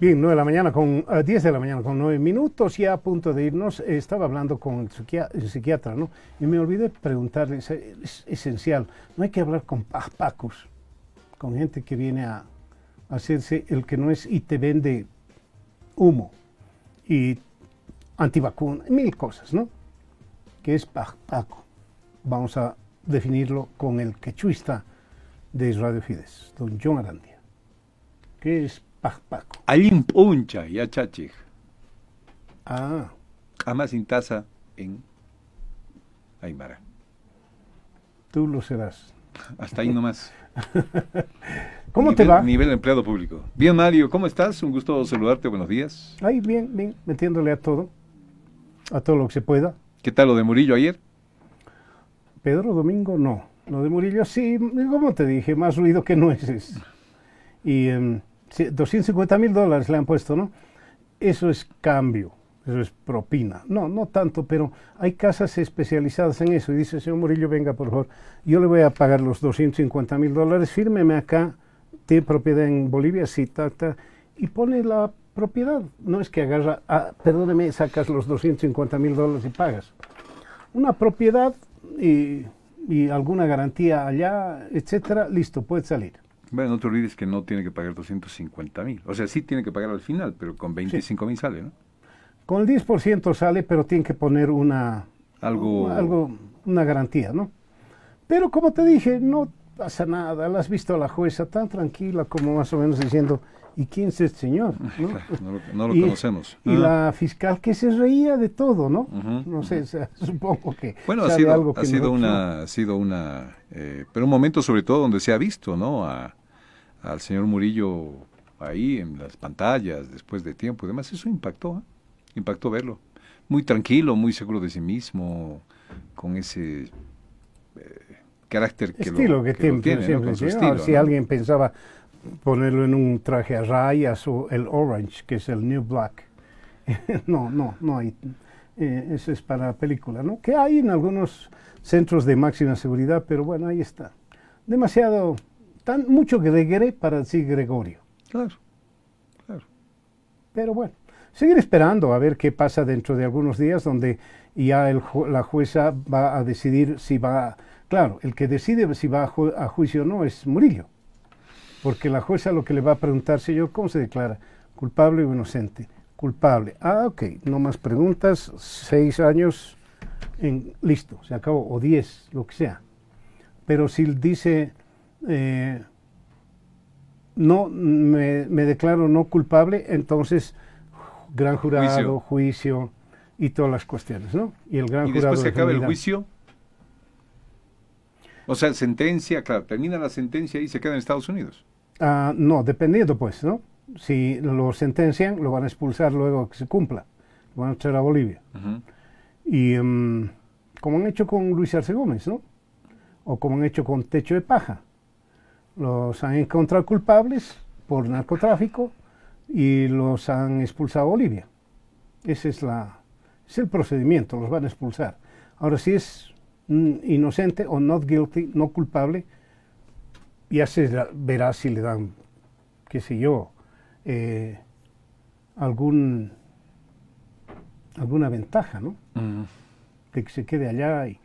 Bien, 9 de la mañana con 10 eh, de la mañana con 9 minutos, ya a punto de irnos, estaba hablando con el, psiquiatra, ¿no? Y me olvidé preguntarle, es, esencial, no hay que hablar con pacos, con gente que viene a, hacerse el que no es y te vende humo y antivacuna, mil cosas, ¿no? Que es paco. Vamos a definirlo con el quechuista de Radio Fides, don John Arandia. ¿Qué es Pajpaco. Allin puncha, y Ah. Ama sin taza en Aymara. Tú lo serás. Hasta ahí nomás. ¿Cómo te va? Nivel empleado público. Bien, Mario, ¿cómo estás? Un gusto saludarte, buenos días. Ay, bien, bien, metiéndole a todo, a todo lo que se pueda. ¿Qué tal lo de Murillo ayer? Pedro Domingo, no. Lo de Murillo, sí, como te dije, más ruido que nueces. Y em, 250 mil dólares le han puesto, ¿no? Eso es cambio, eso es propina. No, no tanto, pero hay casas especializadas en eso. Y dice, señor Murillo, venga, por favor, yo le voy a pagar los 250 mil dólares, fírmeme acá, tiene propiedad en Bolivia, sí, ta, y pone la propiedad. No es que agarra, ah, perdóneme, sacas los 250 mil dólares y pagas. Una propiedad y, y alguna garantía allá, etcétera, listo, puede salir. Bueno, no te olvides que no tiene que pagar 250 mil. O sea, sí tiene que pagar al final, pero con 25 mil sale, ¿no? Con el 10% sale, pero tiene que poner una... Algo... algo... Una garantía, ¿no? Pero como te dije, no pasa nada. La has visto a la jueza tan tranquila como más o menos diciendo, ¿y quién es este señor? ¿no? lo, conocemos. Y la ah. fiscal que se reía de todo, ¿no? no sé, supongo que... Bueno, ha sido, ha, sido una, ha eh, sido una... pero un momento sobre todo donde se ha visto, ¿no? A, al señor Murillo ahí en las pantallas después de tiempo y demás, eso impactó, ¿eh? impactó verlo. Muy tranquilo, muy seguro de sí mismo, con ese eh, carácter que estilo lo, que, tiene, siempre Si alguien pensaba ponerlo en un traje a rayas o el orange, que es el new black, no, no, no hay. Eh, eso es para película, ¿no? Que hay en algunos centros de máxima seguridad, pero bueno, ahí está. Demasiado tan mucho que para decir Gregorio. Claro, claro. Pero bueno, seguir esperando a ver qué pasa dentro de algunos días donde ya la jueza va a decidir si va, claro, el que decide si va a, juicio o no es Murillo, porque la jueza lo que le va a preguntar, yo ¿cómo se declara? ¿Culpable o inocente? Culpable. Ah, ok, no más preguntas, seis años, en, listo, se acabó, o diez, lo que sea. Pero si dice eh, no me, declaro no culpable, entonces gran jurado, juicio, y todas las cuestiones, ¿no? Y el gran jurado después se acaba el juicio. O sea, sentencia, claro, termina la sentencia y se queda en Estados Unidos. Ah, no, dependiendo pues, ¿no? Si lo sentencian, lo van a expulsar luego que se cumpla. Lo van a echar a Bolivia. Y mm, como han hecho con Luis Arce Gómez, ¿no? O como han hecho con Techo de Paja los han encontrado culpables por narcotráfico y los han expulsado a Bolivia. Ese es, la, es el procedimiento, los van a expulsar. Ahora, si es mm, inocente o not guilty, no culpable, ya se verá si le dan, qué sé yo, eh, algún, alguna ventaja, ¿no? Mm. que se quede allá y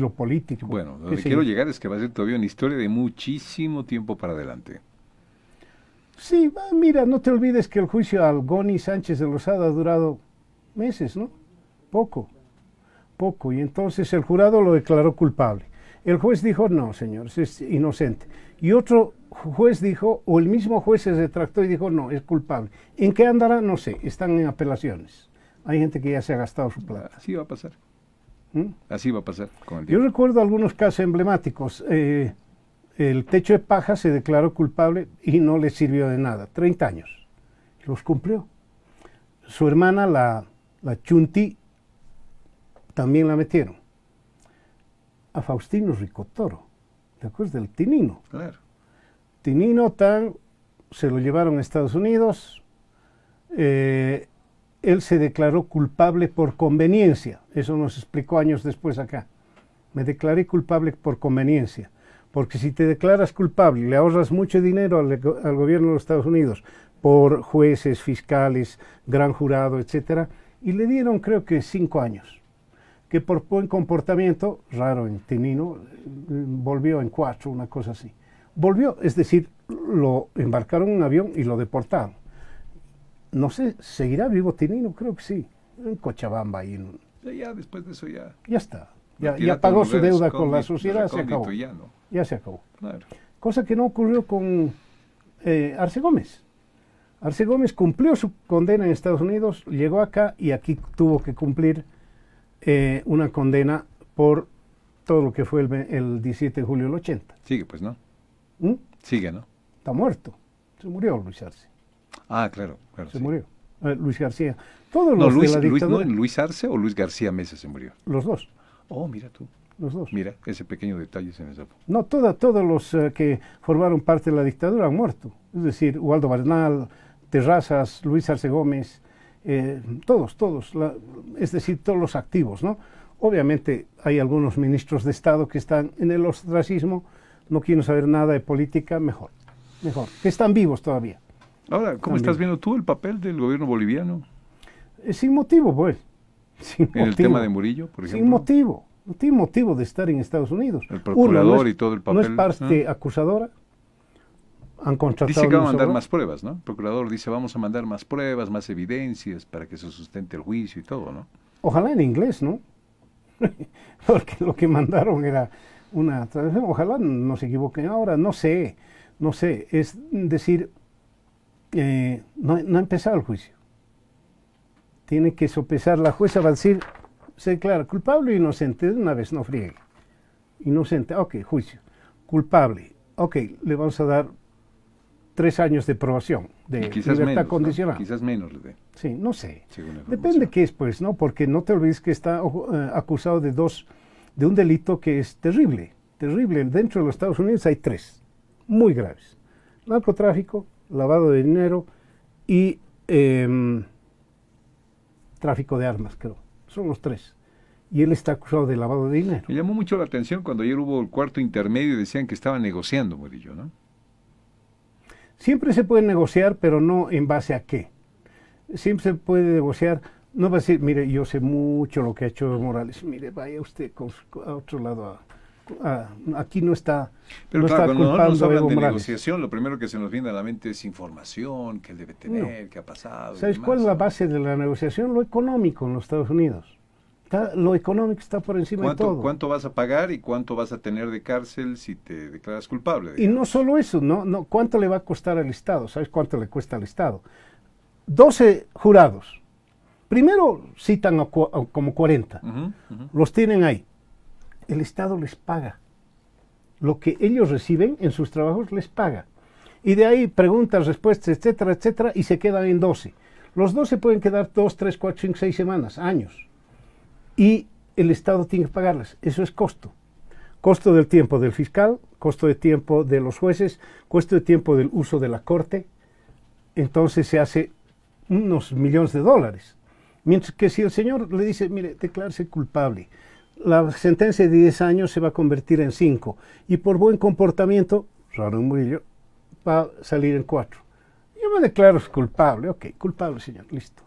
lo político. Bueno, donde quiero llegar es que va a ser todavía una historia de muchísimo tiempo para adelante. Sí, mira, no te olvides que el juicio al Goni Sánchez de Lozada ha durado meses, ¿no? Poco, poco. Y entonces el jurado lo declaró culpable. El juez dijo, no, señores, es inocente. Y otro juez dijo, o el mismo juez se retractó y dijo, no, es culpable. ¿En qué andará? No sé, están en apelaciones. Hay gente que ya se ha gastado su plata. Así va a pasar. ¿Mm? Así va a pasar con el Yo recuerdo algunos casos emblemáticos. Eh, el techo de paja se declaró culpable y no le sirvió de nada. 30 años. Los cumplió. Su hermana, la, la Chunti, también la metieron. A Faustino Ricotoro. ¿de acuerdo? del Tinino? Claro. Tinino tan se lo llevaron a Estados Unidos. Eh, él se declaró culpable por conveniencia. Eso nos explicó años después acá. Me declaré culpable por conveniencia. Porque si te declaras culpable, le ahorras mucho dinero al, gobierno de los Estados Unidos por jueces, fiscales, gran jurado, etcétera, y le dieron creo que cinco años, que por buen comportamiento, raro en Tinino, volvió en cuatro, una cosa así. Volvió, es decir, lo embarcaron en un avión y lo deportaron no sé, ¿seguirá vivo Tinino? Creo que sí, en Cochabamba. Y Ya, después de eso ya. Ya está, ya, pagó su deuda con la sociedad, se acabó. Ya, se acabó. Cosa que no ocurrió con eh, Arce Gómez. Arce Gómez cumplió su condena en Estados Unidos, llegó acá y aquí tuvo que cumplir eh, una condena por todo lo que fue el, 17 de julio del 80. Sigue, pues, ¿no? ¿Mm? Sigue, ¿no? Está muerto. Se murió Luis Arce. Ah, claro, claro. Se murió. Eh, Luis García. Todos los Luis, Luis, no, Luis Arce o Luis García Mesa se murió. Los dos. Oh, mira tú. Los dos. Mira, ese pequeño detalle en me No, toda, todos los eh, que formaron parte de la dictadura han muerto. Es decir, Waldo Bernal, Terrazas, Luis Arce Gómez, eh, todos, todos. es decir, todos los activos, ¿no? Obviamente hay algunos ministros de Estado que están en el ostracismo, no quieren saber nada de política, mejor, mejor, que están vivos todavía. Ahora, ¿cómo estás viendo tú el papel del gobierno boliviano? Eh, sin motivo, pues. en el tema de Murillo, por ejemplo. Sin motivo. No tiene motivo de estar en Estados Unidos. El procurador y todo el papel. No es parte acusadora. Han contratado dice que van a mandar más pruebas, ¿no? El procurador dice, vamos a mandar más pruebas, más evidencias para que se sustente el juicio y todo, ¿no? Ojalá en inglés, ¿no? Porque lo que mandaron era una traducción. Ojalá se equivoquen ahora, no sé, no sé. Es decir, eh, no, no, ha empezado el juicio. Tiene que sopesar, la jueza va a decir, se declara culpable o inocente, de una vez no friegue. Inocente, ok, juicio. Culpable, ok, le vamos a dar tres años de probación, de libertad condicional. Quizás menos le dé. Sí, no sé. Depende qué es, pues, ¿no? Porque no te olvides que está eh, acusado de dos, de un delito que es terrible, terrible. Dentro de los Estados Unidos hay tres, muy graves. Narcotráfico, lavado de dinero y em, tráfico de armas, creo. Son los tres. Y él está acusado de lavado de dinero. Me llamó mucho la atención cuando ayer hubo el cuarto intermedio y decían que estaba negociando, Murillo, ¿no? Siempre se puede negociar, pero no en base a qué. Siempre se puede negociar, no va a decir, mire, yo sé mucho lo que ha hecho Morales, mire, vaya usted a otro lado a, aquí no está. Pero claro, cuando nos hablan de negociación, lo primero que se nos viene a la mente es información que debe tener, que qué ha pasado. ¿Sabes cuál es la base de la negociación? Lo económico en los Estados Unidos. lo económico está por encima de todo. ¿Cuánto vas a pagar y cuánto vas a tener de cárcel si te declaras culpable? Y no solo eso, ¿no? no ¿Cuánto le va a costar al Estado? ¿Sabes cuánto le cuesta al Estado? 12 jurados. Primero citan como 40. Los tienen ahí el Estado les paga. Lo que ellos reciben en sus trabajos les paga. Y de ahí preguntas, respuestas, etcétera, etcétera, y se quedan en 12. Los 12 pueden quedar 2, 3, 4, 5, 6 semanas, años. Y el Estado tiene que pagarlas. Eso es costo. Costo del tiempo del fiscal, costo de tiempo de los jueces, costo de tiempo del uso de la corte. Entonces se hace unos millones de dólares. Mientras que si el señor le dice, mire, declararse culpable, la sentencia de 10 años se va a convertir en 5 y por buen comportamiento, Raúl Murillo va a salir en 4. Yo me declaro culpable, ok, culpable señor, listo.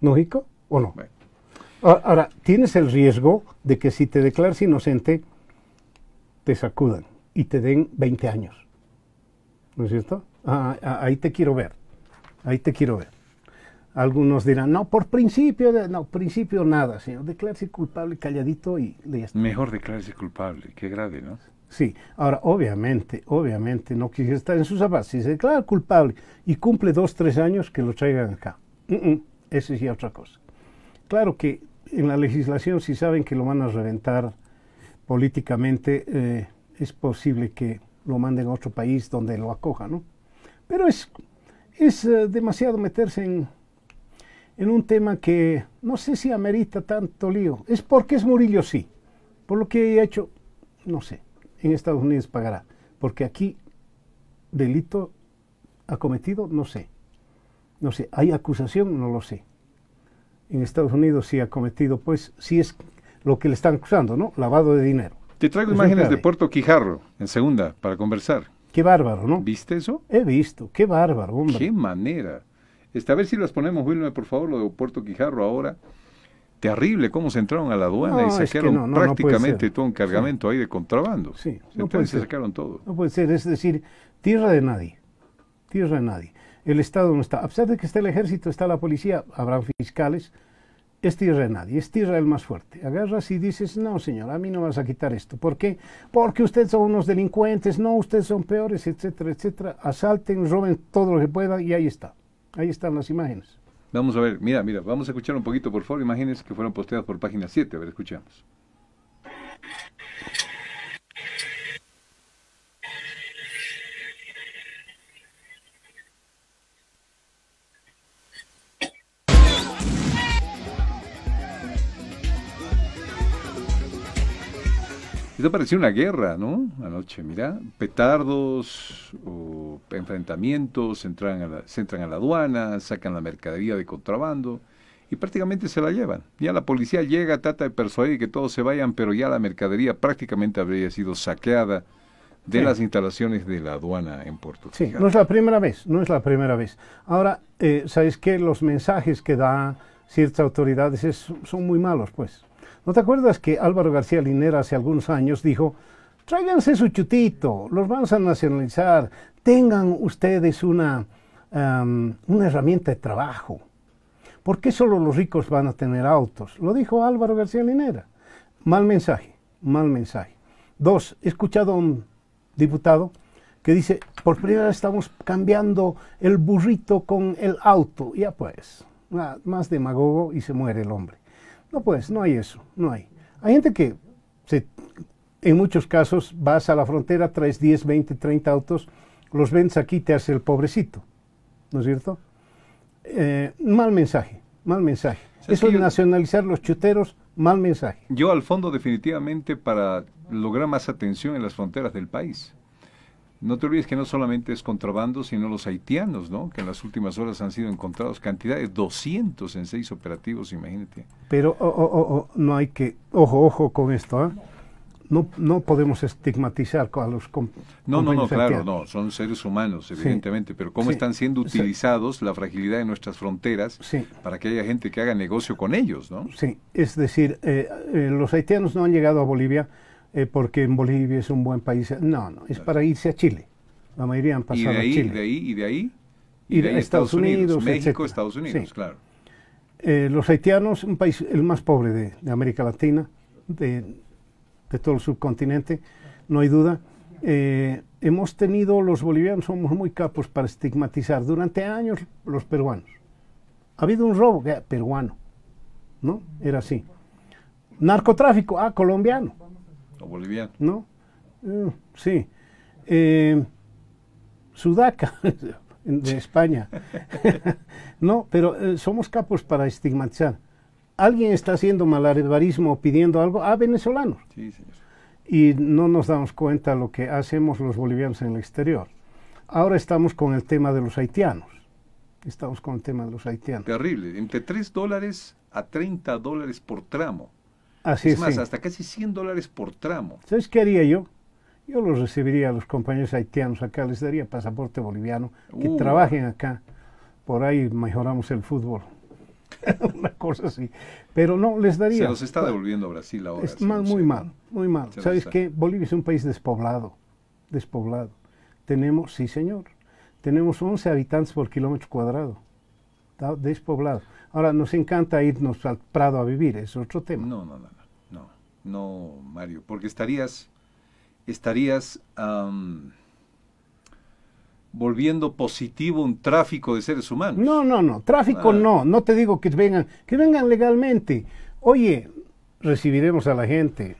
¿Lógico o no? Ahora, tienes el riesgo de que si te declaras inocente, te sacudan y te den 20 años. ¿No es cierto? Ah, ah, ahí te quiero ver. Ahí te quiero ver. Algunos dirán, no, por principio, no, principio nada, señor, Declarse culpable calladito y ya está. Mejor declararse culpable, qué grave, ¿no? Sí, ahora, obviamente, obviamente, no quisiera estar en sus zapatos. Si se declara culpable y cumple dos, tres años, que lo traigan acá. eso es otra cosa. Claro que en la legislación, si saben que lo van a reventar políticamente, eh, es posible que lo manden a otro país donde lo acoja, ¿no? Pero es, es eh, demasiado meterse en en un tema que no sé si amerita tanto lío. Es porque es Murillo, sí. Por lo que he hecho, no sé, en Estados Unidos pagará. Porque aquí, delito ha cometido, no sé. No sé, hay acusación, no lo sé. En Estados Unidos sí ha cometido, pues, sí es lo que le están acusando, ¿no? Lavado de dinero. Te traigo pues imágenes de Puerto Quijarro, en segunda, para conversar. Qué bárbaro, ¿no? ¿Viste eso? He visto, qué bárbaro, hombre. Qué manera. Este, a ver si las ponemos, Wilmer, por favor, lo de Puerto Quijarro ahora. Terrible cómo se entraron a la aduana y sacaron prácticamente todo un cargamento ahí de contrabando. Sí, se no puede sacaron todo. No puede ser, es decir, tierra de nadie. Tierra de nadie. El Estado no está. A pesar de que está el ejército, está la policía, habrán fiscales, es tierra de nadie, es tierra del más fuerte. Agarras y dices, no, señor, a mí no vas a quitar esto. ¿Por qué? Porque ustedes son unos delincuentes, no, ustedes son peores, etcétera, etcétera. Asalten, roben todo lo que puedan y ahí está. Ahí están las imágenes. Vamos a ver, mira, mira, vamos a escuchar un poquito, por favor, imágenes que fueron posteadas por página 7. A ver, escuchamos. Esto parecía una guerra, ¿no? Anoche, mira, petardos enfrentamientos, entran a se entran a la aduana, sacan la mercadería de contrabando y prácticamente se la llevan. Ya la policía llega, trata de persuadir que todos se vayan, pero ya la mercadería prácticamente habría sido saqueada de las instalaciones de la aduana en Puerto Sí, no es la primera vez, no es la primera vez. Ahora, eh, ¿sabes qué? Los mensajes que da ciertas autoridades son muy malos, pues. ¿No te acuerdas que Álvaro García Linera hace algunos años dijo, tráiganse su chutito, los vamos a nacionalizar, tengan ustedes una, una herramienta de trabajo? ¿Por qué solo los ricos van a tener autos? Lo dijo Álvaro García Linera. Mal mensaje, mal mensaje. Dos, he escuchado a un diputado que dice, por primera vez estamos cambiando el burrito con el auto. Ya pues, más demagogo y se muere el hombre. No, pues no hay eso, no hay. Hay gente que en muchos casos vas a la frontera, traes 10, 20, 30 autos, los vendes aquí, te hace el pobrecito, ¿no es cierto? Eh, mal mensaje, mal mensaje. eso de nacionalizar los chuteros, mal mensaje. Yo al fondo definitivamente para lograr más atención en las fronteras del país. No te olvides que no solamente es contrabando, sino los haitianos, ¿no? Que en las últimas horas han sido encontrados cantidades, 200 en seis operativos, imagínate. Pero oh, oh, oh, no hay que, ojo, ojo con esto, ¿eh? No, no podemos estigmatizar a los No, no, no, claro, no, son seres humanos, evidentemente, pero cómo están siendo utilizados la fragilidad de nuestras fronteras para que haya gente que haga negocio con ellos, ¿no? Sí, es decir, eh, eh, los haitianos no han llegado a Bolivia eh, porque en Bolivia es un buen país. No, no, es para irse a Chile. La mayoría han pasado ahí, a Chile. De ahí, y de ahí, y de Estados, Unidos, México, Estados Unidos, claro. Eh, los haitianos, un país el más pobre de, América Latina, de, todo el subcontinente, no hay duda. Eh, hemos tenido, los bolivianos somos muy capos para estigmatizar durante años los peruanos. Ha habido un robo, peruano, ¿no? Era así. Narcotráfico, ah, colombiano boliviano. No, eh, sí. Eh, sudaca, de España. no, pero eh, somos capos para estigmatizar. Alguien está haciendo malabarismo pidiendo algo a venezolanos. Sí, señor. Y no nos damos cuenta lo que hacemos los bolivianos en el exterior. Ahora estamos con el tema de los haitianos. Estamos con el tema de los haitianos. Terrible. Entre 3 dólares a 30 dólares por tramo es más, hasta casi 100 dólares por tramo. ¿Sabes qué haría yo? Yo los recibiría a los compañeros haitianos acá, les daría pasaporte boliviano, que uh. trabajen acá. Por ahí mejoramos el fútbol. Una cosa así. Pero no, les daría. Se los está devolviendo a Brasil ahora. Es muy mal, muy mal. ¿Sabes qué? Bolivia es un país despoblado. Despoblado. Tenemos, sí señor, tenemos 11 habitantes por kilómetro cuadrado. despoblado. Ahora, nos encanta irnos al Prado a vivir, es otro tema. No, no, no, no, no, Mario, porque estarías, estarías volviendo positivo un tráfico de seres humanos. No, no, no, tráfico ah. no, no te digo que vengan, que vengan legalmente. Oye, recibiremos a la gente,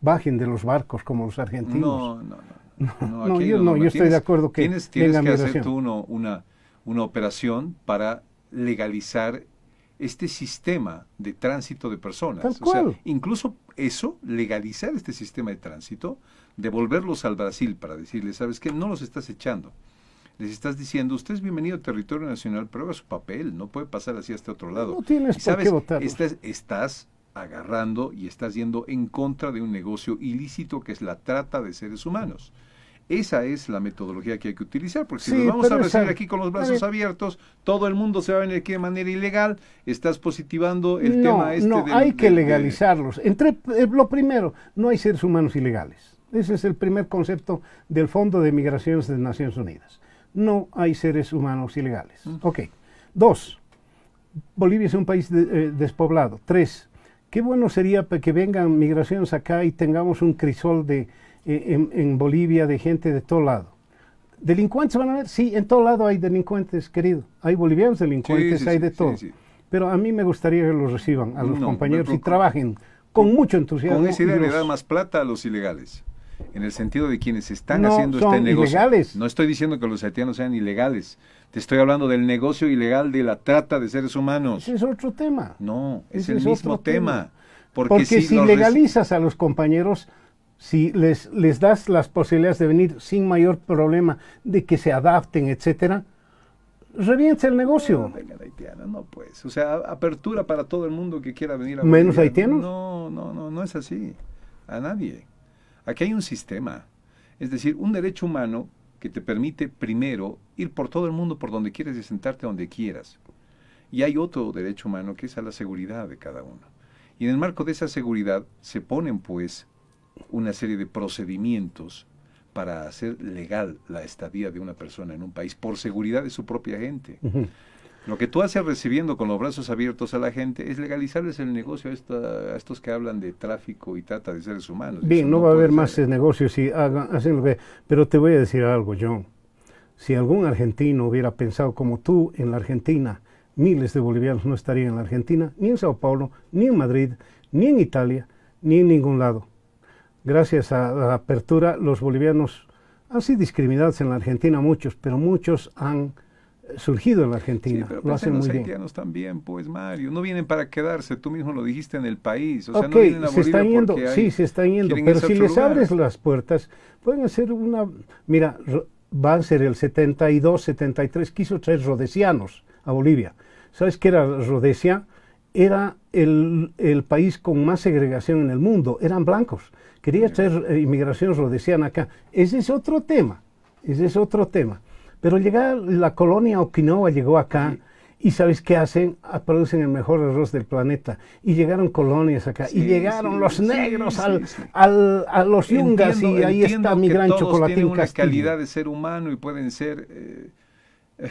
bajen de los barcos como los argentinos. No, no, no. yo, no, yo estoy de acuerdo que tienes, que hacer tú una, una operación para legalizar este sistema de tránsito de personas. incluso eso, legalizar este sistema de tránsito, devolverlos al Brasil para decirles, ¿sabes qué? No los estás echando. Les estás diciendo, usted es bienvenido a territorio nacional, prueba su papel, no puede pasar así hasta otro lado. No tienes por qué votar. Estás, estás agarrando y estás yendo en contra de un negocio ilícito que es la trata de seres humanos. Esa es la metodología que hay que utilizar, porque si nos vamos a recibir aquí con los brazos abiertos, todo el mundo se va a venir aquí de manera ilegal, estás positivando el tema este. No, hay que legalizarlos. Entre, eh, lo primero, no hay seres humanos ilegales. Ese es el primer concepto del Fondo de Migraciones de Naciones Unidas. No hay seres humanos ilegales. Mm. Ok. Dos, Bolivia es un país eh, despoblado. Tres, qué bueno sería que vengan migraciones acá y tengamos un crisol de en, Bolivia de gente de todo lado. ¿Delincuentes van a ver? Sí, en todo lado hay delincuentes, querido. Hay bolivianos delincuentes, hay de todo. Pero a mí me gustaría que los reciban, a los compañeros, y trabajen con mucho entusiasmo. Con esa idea le da más plata a los ilegales en el sentido de quienes están haciendo este negocio. No estoy diciendo que los haitianos sean ilegales. Te estoy hablando del negocio ilegal de la trata de seres humanos. Ese es otro tema. No, es el mismo tema. Porque, si, legalizas a los compañeros, si les, les das las posibilidades de venir sin mayor problema, de que se adapten, etcétera, reviente el negocio. No, no pues. O sea, apertura para todo el mundo que quiera venir a ¿Menos haitianos? No, no, no, no es así. A nadie. Aquí hay un sistema. Es decir, un derecho humano que te permite primero ir por todo el mundo por donde quieres y sentarte donde quieras. Y hay otro derecho humano que es a la seguridad de cada uno. Y en el marco de esa seguridad se ponen pues una serie de procedimientos para hacer legal la estadía de una persona en un país por seguridad de su propia gente. Lo que tú haces recibiendo con los brazos abiertos a la gente es legalizarles el negocio a, estos que hablan de tráfico y trata de seres humanos. Bien, no, va a haber más negocios si Pero te voy a decir algo, John. Si algún argentino hubiera pensado como tú en la Argentina, miles de bolivianos no estarían en la Argentina, ni en Sao Paulo, ni en Madrid, ni en Italia, ni en ningún lado gracias a la apertura, los bolivianos han sido discriminados en la Argentina muchos, pero muchos han eh, surgido en la Argentina. lo hacen los muy haitianos también, pues Mario, no vienen para quedarse, tú mismo lo dijiste en el país. O no vienen a se están yendo, sí, se están yendo, pero si les abres las puertas, pueden hacer una... Mira, va a ser el 72, 73 quiso traer rodesianos a Bolivia. ¿Sabes qué era Rodesia? Era el país con más segregación en el mundo, eran blancos quería traer eh, inmigración decían acá. Ese es otro tema, ese es otro tema. Pero llegar, la colonia Okinawa, llegó acá. Y sabes qué hacen? Ah, producen el mejor arroz del planeta. Y llegaron colonias acá. y llegaron los negros a los yungas. y ahí está mi gran chocolatín. Tienen una calidad de ser humano y pueden ser eh,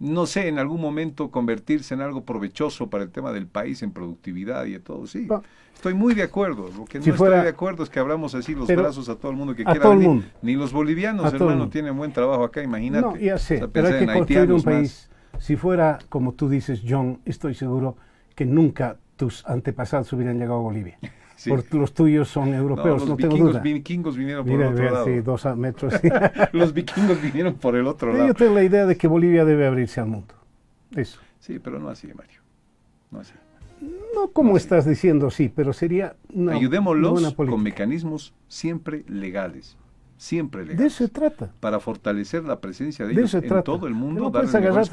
no sé, en algún momento convertirse en algo provechoso para el tema del país, en productividad y de todo. Sí, estoy muy de acuerdo. Lo que no estoy de acuerdo es que abramos así los brazos a todo el mundo que quiera venir. Ni los bolivianos, hermano, tienen buen trabajo acá, imagínate. pero hay que un país. Si fuera, como tú dices, John, estoy seguro que nunca tus antepasados hubieran llegado a Bolivia. los tuyos son europeos, no, tengo duda. Los vikingos vinieron por el otro lado. los vikingos vinieron por el otro lado. Yo tengo la idea de que Bolivia debe abrirse al mundo. Eso. Sí, pero no así, Mario. No así. No como estás diciendo, sí, pero sería una Ayudémoslos con mecanismos siempre legales siempre legales. De eso se trata. Para fortalecer la presencia de, ellos en todo el mundo. No puedes agarrar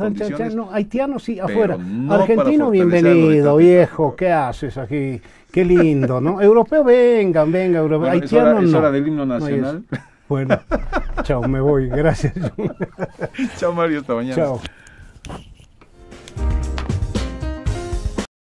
no, haitiano sí, afuera. Argentino, bienvenido, viejo, ¿qué haces aquí? Qué lindo, ¿no? Europeo, vengan, venga europeo. Bueno, haitiano, es hora, no. del himno nacional. bueno, chao, me voy, gracias. chao Mario, hasta mañana. Chao.